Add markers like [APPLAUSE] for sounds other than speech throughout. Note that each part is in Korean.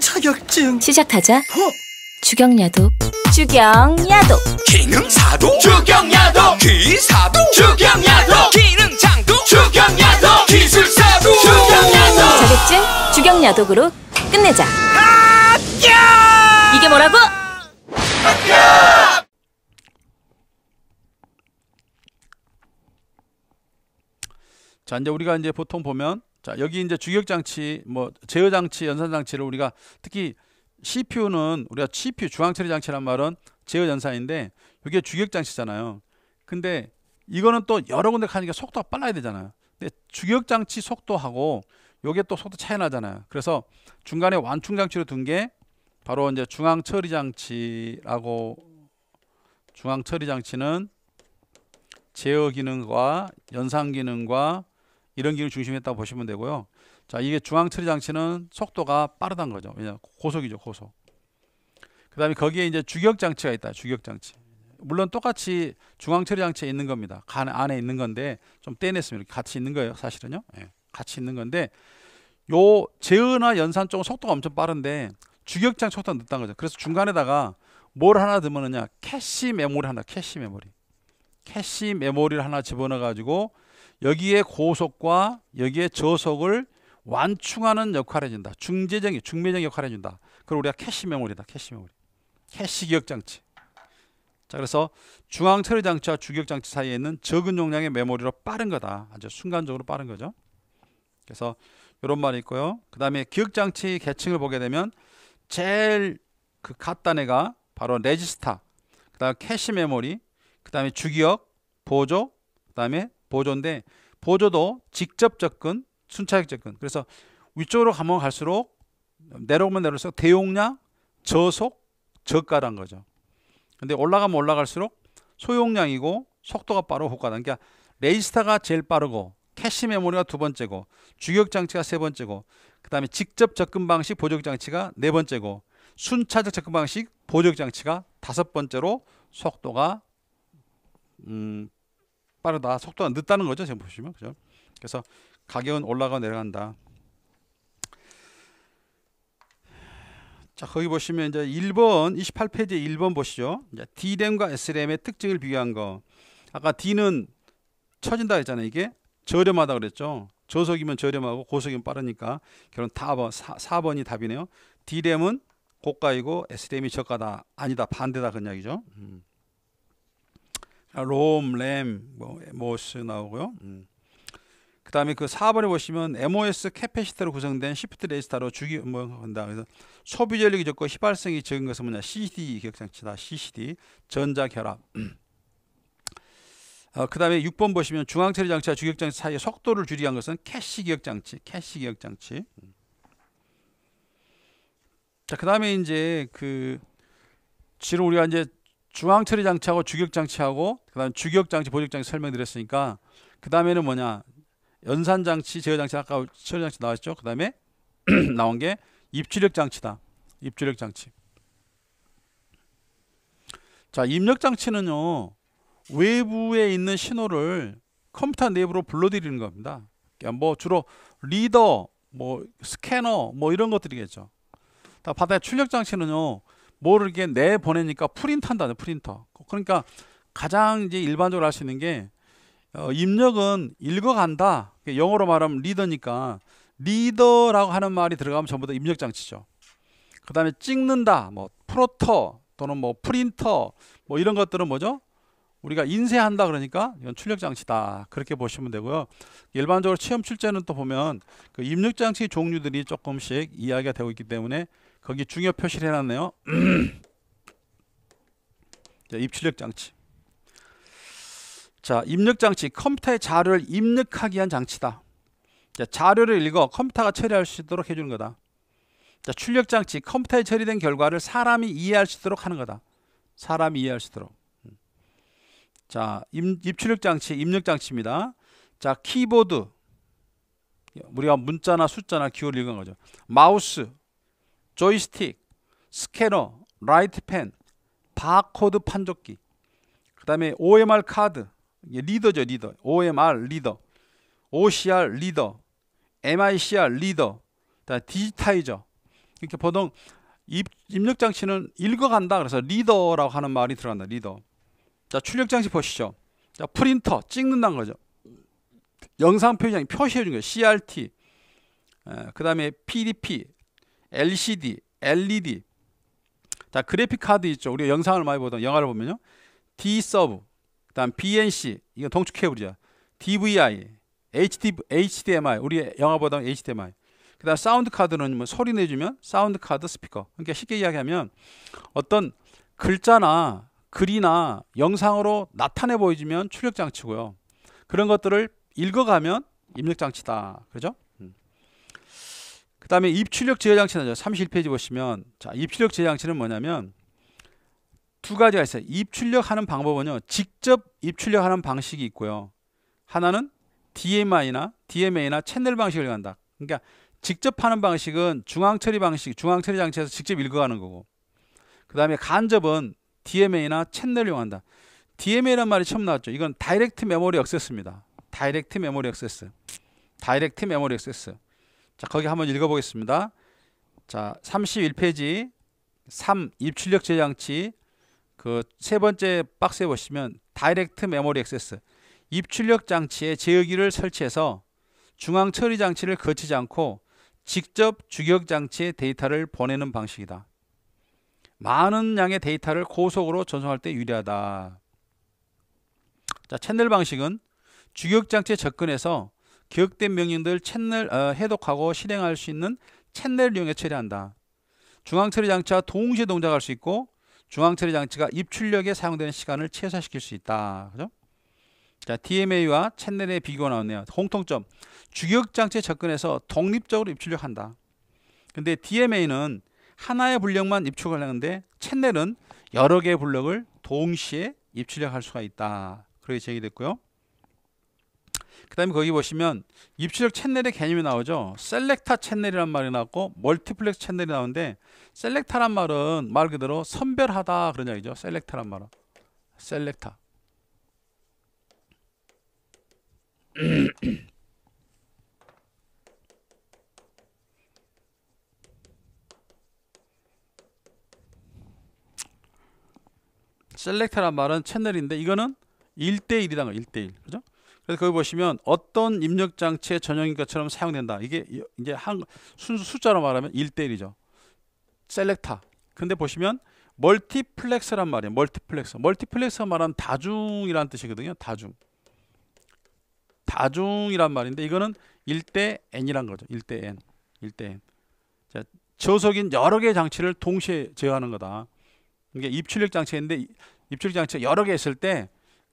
자격증 시작하자 어? 주경야도 주경야도 기능사도 주경야도 기사도 주경야도 기능장도 주경야도 기술사도 주경야도 자격증 주경야독으로 끝내자 이게 뭐라고? 자 이제 우리가 이제 보통 보면 자, 여기 이제 주격 장치, 뭐 제어 장치, 연산 장치를 우리가 특히 CPU는 우리가 CPU 중앙 처리 장치란 말은 제어 연산인데 이게 주격 장치잖아요. 근데 이거는 또 여러 군데 가니까 속도가 빨라야 되잖아요. 근데 주격 장치 속도하고 요게 또 속도 차이 나잖아요. 그래서 중간에 완충 장치로 둔 게 바로 이제 중앙 처리 장치라고 중앙 처리 장치는 제어 기능과 연산 기능과 이런 기능을 중심했다고 보시면 되고요. 자, 이게 중앙 처리 장치는 속도가 빠르단 거죠. 왜냐 고속이죠, 고속. 그다음에 거기에 이제 주격 장치가 있다. 주격 장치. 물론 똑같이 중앙 처리 장치에 있는 겁니다. 간 안에 있는 건데 좀 떼냈으면 이렇게 같이 있는 거예요, 사실은요. 예, 같이 있는 건데 요 제어나 연산 쪽은 속도가 엄청 빠른데 주격 장치 속도가 늦다는 거죠. 그래서 중간에다가 뭘 하나 넣으면냐 캐시 메모리 하나, 캐시 메모리. 캐시 메모리를 하나 집어넣어 가지고 여기에 고속과 여기에 저속을 완충하는 역할을 해준다. 중재정이 중매정 역할을 해준다. 그걸 우리가 캐시 메모리다. 캐시 메모리. 캐시 기억 장치. 자, 그래서 중앙 처리 장치와 주기억 장치 사이에 있는 적은 용량의 메모리로 빠른 거다. 아주 순간적으로 빠른 거죠. 그래서 이런 말이 있고요. 그다음에 기억 장치 계층을 보게 되면 제일 그 갓단애가 바로 레지스타. 그다음 캐시 메모리, 그다음에 주기억, 보조, 그다음에 보조인데 보조도 직접 접근, 순차적 접근. 그래서 위쪽으로 가면 갈수록 내려오면 내려올수록 대용량, 저속, 저가란 거죠. 근데 올라가면 올라갈수록 소용량이고 속도가 빠르고 효과다 그러니까 레이스타가 제일 빠르고 캐시 메모리가 두 번째고 주격 장치가 세 번째고 그다음에 직접 접근 방식 보조 격 장치가 네 번째고 순차적 접근 방식 보조 격 장치가 다섯 번째로 속도가 음, 빠르다. 속도가 늦다는 거죠. 지금 보시면 그죠? 그래서 가격은 올라가 내려간다. 자, 거기 보시면 이제 1번 28페이지 1번 보시죠. 이제 D램과 S램의 특징을 비교한 거. 아까 D는 처진다 했잖아요. 이게 저렴하다 그랬죠. 저속이면 저렴하고 고속이면 빠르니까 결론 4번 4, 번이 답이네요. D램은 고가이고 S램이 저가다. 아니다. 반대다 그런 이야기죠. 음. 아, 롬, 램, 뭐, 모스 나오고요. 음. 그 다음에 그 4번에 보시면 MOS 캐패시터로 구성된 시프트 레지스터로 주기 뭐 한다. 그래서 소비 전력이 적고 휘발성이 적은 것은 뭐냐? CCD 기억장치다. CCD 전자 결합. 어, 그 다음에 6번 보시면 중앙처리 장치와 주격장치 사이의 속도를 줄이게 한 것은 캐시 기억장치, 캐시 기억장치. 자, 그 다음에 이제 그 지금 우리가 이제 중앙처리 장치하고 주격 장치하고 그다음 주격 장치 보직 장치 설명드렸으니까 그다음에는 뭐냐 연산 장치 제어 장치 아까 처리 장치 나왔죠 그다음에 [CLEARS THROAT] 나온 게 입출력 장치다 입출력 장치 자 입력 장치는요 외부에 있는 신호를 컴퓨터 내부로 불러들이는 겁니다 그러니까 뭐 주로 리더 뭐 스캐너 뭐 이런 것들이겠죠 다 바다의 출력 장치는요 모르게 내 보내니까 프린트한다 프린터. 그러니까 가장 이제 일반적으로 할 수 있는 게 어, 입력은 읽어간다. 영어로 말하면 리더니까 리더라고 하는 말이 들어가면 전부 다 입력 장치죠. 그다음에 찍는다. 뭐 프로터 또는 뭐 프린터 뭐 이런 것들은 뭐죠? 우리가 인쇄한다 그러니까 이건 출력 장치다 그렇게 보시면 되고요. 일반적으로 체험 출제는 또 보면 그 입력 장치 종류들이 조금씩 이야기가 되고 있기 때문에 거기 중요 표시를 해놨네요. [CLEARS THROAT] 자, 입출력 장치. 자, 입력 장치 컴퓨터에 자료를 입력하기 위한 장치다. 자, 자료를 읽어 컴퓨터가 처리할 수 있도록 해주는 거다. 자, 출력 장치 컴퓨터에 처리된 결과를 사람이 이해할 수 있도록 하는 거다. 사람이 이해할 수 있도록. 자, 입, 입출력 장치, 입력 장치입니다. 자, 키보드 우리가 문자나 숫자나 기호를 읽은 거죠. 마우스 조이스틱, 스캐너, 라이트펜, 바코드 판독기, 그 다음에 OMR 카드, 리더죠 리더, OMR 리더, OCR 리더, MICR 리더, 디지타이저 이렇게 보통 입, 입력 장치는 읽어간다 그래서 리더라고 하는 말이 들어간다 리더 자 출력 장치 보시죠 자 프린터 찍는다는 거죠 영상 표시장이 표시해 준 거예요 CRT 그 다음에 PDP LCD, LED. 자, 그래픽 카드 있죠. 우리가 영상을 많이 보던 영화를 보면요. D 서브, 그다음 BNC. 이건 동축 케이블이야. DVI, HD, HDMI. 우리 영화 보던 HDMI. 그다음 사운드 카드는 뭐 소리 내주면 사운드 카드 스피커. 그러니까 쉽게 이야기하면 어떤 글자나 글이나 영상으로 나타내 보여주면 출력 장치고요. 그런 것들을 읽어가면 입력 장치다. 그죠? 그 다음에 입출력 제어장치는 31페이지 보시면 자 입출력 제어장치는 뭐냐면 두 가지가 있어요. 입출력하는 방법은요. 직접 입출력하는 방식이 있고요. 하나는 DMI나 DMA나 채널 방식을 간다. 그러니까 직접 하는 방식은 중앙처리 방식, 중앙처리 장치에서 직접 읽어가는 거고 그 다음에 간접은 DMA나 채널을 이용한다. DMA란 말이 처음 나왔죠. 이건 다이렉트 메모리 액세스입니다. 다이렉트 메모리 액세스. 다이렉트 메모리 액세스. 자, 거기 한번 읽어보겠습니다. 자, 31페이지 3 입출력 저장치 그 세 번째 박스에 보시면 다이렉트 메모리 액세스 입출력 장치에 제어기를 설치해서 중앙 처리 장치를 거치지 않고 직접 주격 장치에 데이터를 보내는 방식이다. 많은 양의 데이터를 고속으로 전송할 때 유리하다. 자, 채널 방식은 주격 장치에 접근해서 기억된 명령들 채널 어, 해독하고 실행할 수 있는 채널을 이용해 처리한다. 중앙 처리 장치와 동시에 동작할 수 있고 중앙 처리 장치가 입출력에 사용되는 시간을 최소화시킬 수 있다. 그죠? 자, DMA와 채널의 비교가 나왔네요. 공통점. 주격 장치에 접근해서 독립적으로 입출력한다. 근데 DMA는 하나의 블럭만 입출력을 하는데 채널은 여러 개의 블럭을 동시에 입출력할 수가 있다. 그렇게 제기됐고요. 그 다음에 거기 보시면 입출력 채널의 개념이 나오죠 셀렉타 채널이란 말이 나왔고 멀티플렉스 채널이 나오는데 셀렉타란 말은 말 그대로 선별하다 그런 이야기죠 셀렉타란 말은 셀렉타 셀렉터란 말은 채널인데 이거는 1대1이란 거 1대1 그죠? 그래서 거기 보시면 어떤 입력 장치의 전형인가처럼 사용된다. 이게 이제 한 순수 숫자로 말하면 1대1이죠. 셀렉타 근데 보시면 멀티플렉스란 말이에요. 멀티플렉스. 멀티플렉스 말하는 다중이란 뜻이거든요. 다중. 다중이란 말인데 이거는 1대 n이란 거죠. 1대 n. 1대 n. 자, 저속인 여러 개의 장치를 동시에 제어하는 거다. 이게 입출력 장치인데 입출력 장치가 여러 개 있을 때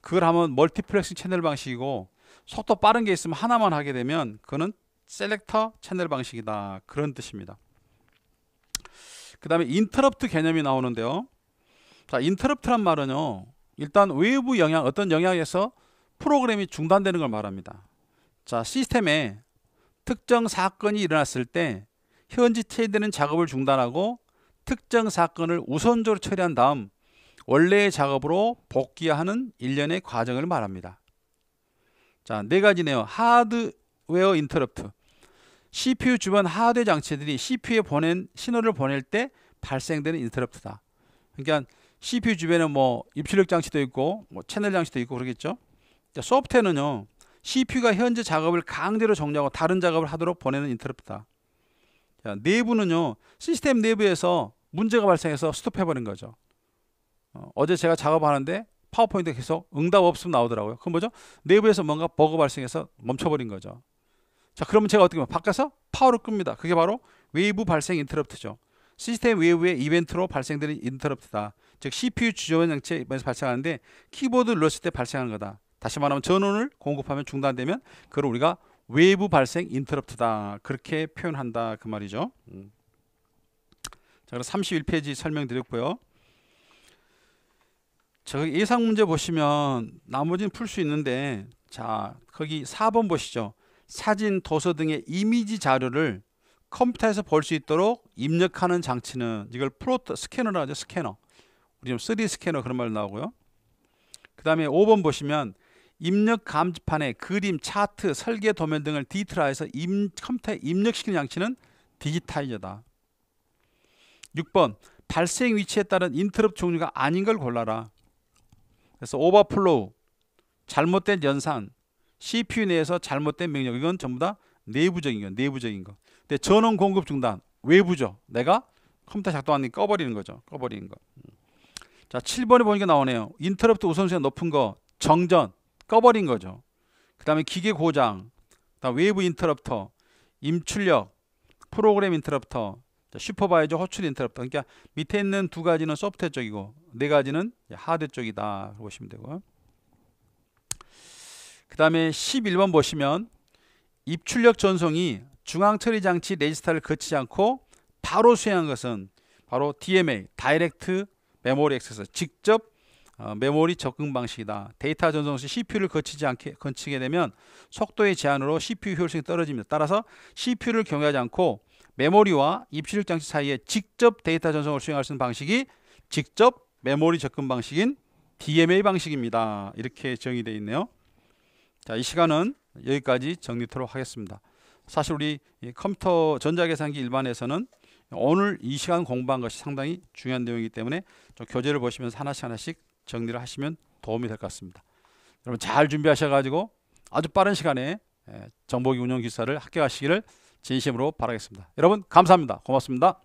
그걸 하면 멀티플렉싱 채널 방식이고 속도 빠른 게 있으면 하나만 하게 되면 그거는 셀렉터 채널 방식이다 그런 뜻입니다 그 다음에 인터럽트 개념이 나오는데요 자 인터럽트란 말은요 일단 외부 영향 어떤 영향에서 프로그램이 중단되는 걸 말합니다 자 시스템에 특정 사건이 일어났을 때 현지 체인되는 작업을 중단하고 특정 사건을 우선적으로 처리한 다음 원래의 작업으로 복귀하는 일련의 과정을 말합니다. 자, 네 가지네요. 하드웨어 인터럽트. CPU 주변 하드웨어 장치들이 CPU에 보낸 신호를 보낼 때 발생되는 인터럽트다. 그러니까 CPU 주변에 뭐 입출력 장치도 있고 뭐 채널 장치도 있고 그러겠죠. 소프트웨어는요. CPU가 현재 작업을 강제로 정리하고 다른 작업을 하도록 보내는 인터럽트다. 자, 내부는요. 시스템 내부에서 문제가 발생해서 스톱해 버린 거죠. 어, 제 제가 작업하는데 파워포인트 계속 응답 없음 나오더라고요. 그건 뭐죠? 내부에서 뭔가 버그 발생해서 멈춰버린 거죠. 자, 그러면 제가 어떻게 보면 바꿔서 파워를 끕니다. 그게 바로 웨이브 발생 인터럽트죠. 시스템 외부의 이벤트로 발생되는 인터럽트다. 즉 CPU 주요 장치에 발생하는데 키보드 눌렀을 때 발생하는 거다. 다시 말하면 전원을 공급하면 중단되면 그걸 우리가 외부 발생 인터럽트다. 그렇게 표현한다. 그 말이죠. 음. 자, 그럼 31페이지 설명드렸고요. 저 예상 문제 보시면 나머지는 풀 수 있는데 자 거기 4번 보시죠. 사진, 도서 등의 이미지 자료를 컴퓨터에서 볼 수 있도록 입력하는 장치는 이걸 프로토 스캐너라 하죠. 스캐너. 우리 좀 3D 스캐너 그런 말 나오고요. 그 다음에 5번 보시면 입력 감지판에 그림, 차트, 설계 도면 등을 디지털화해서 임, 컴퓨터에 입력시키는 장치는 디지타이저다. 6번 발생 위치에 따른 인터럽 종류가 아닌 걸 골라라. 그래서 오버플로우, 잘못된 연산, CPU 내에서 잘못된 명령 이건 전부 다 내부적인 거, 내부적인 거. 근데 전원 공급 중단, 외부죠. 내가 컴퓨터 작동 하는니 꺼버리는 거죠. 꺼버리는 거. 음. 자, 7번에 보니까 나오네요. 인터럽트 우선순위가 높은 거, 정전, 꺼버린 거죠. 그 다음에 기계 고장, 그다음 외부 인터럽터, 임출력, 프로그램 인터럽터, 슈퍼바이저 호출 인터럽터 그러니까 밑에 있는 두 가지는 소프트웨어 쪽이고 네 가지는 하드 쪽이다 보시면 되고 그 다음에 11번 보시면 입출력 전송이 중앙처리 장치 레지스터를 거치지 않고 바로 수행한 것은 바로 DMA 다이렉트 메모리 액세스 직접 어, 메모리 접근 방식이다. 데이터 전송 시 CPU를 거치지 않게 거치게 되면 속도의 제한으로 CPU 효율성이 떨어집니다. 따라서 CPU를 경유하지 않고 메모리와 입실 장치 사이에 직접 데이터 전송을 수행할 수 있는 방식이 직접 메모리 접근 방식인 DMA 방식입니다. 이렇게 정의되어 있네요. 자, 이 시간은 여기까지 정리토록 하겠습니다. 사실 우리 컴퓨터 전자계산기 일반에서는 오늘 이 시간 공부한 것이 상당히 중요한 내용이기 때문에 좀 교재를 보시면서 하나씩 하나씩 정리를 하시면 도움이 될 것 같습니다. 여러분 잘 준비하셔가지고 아주 빠른 시간에 예, 정보기 운영 기사를 합격하시기를 진심으로 바라겠습니다. 여러분 감사합니다. 고맙습니다.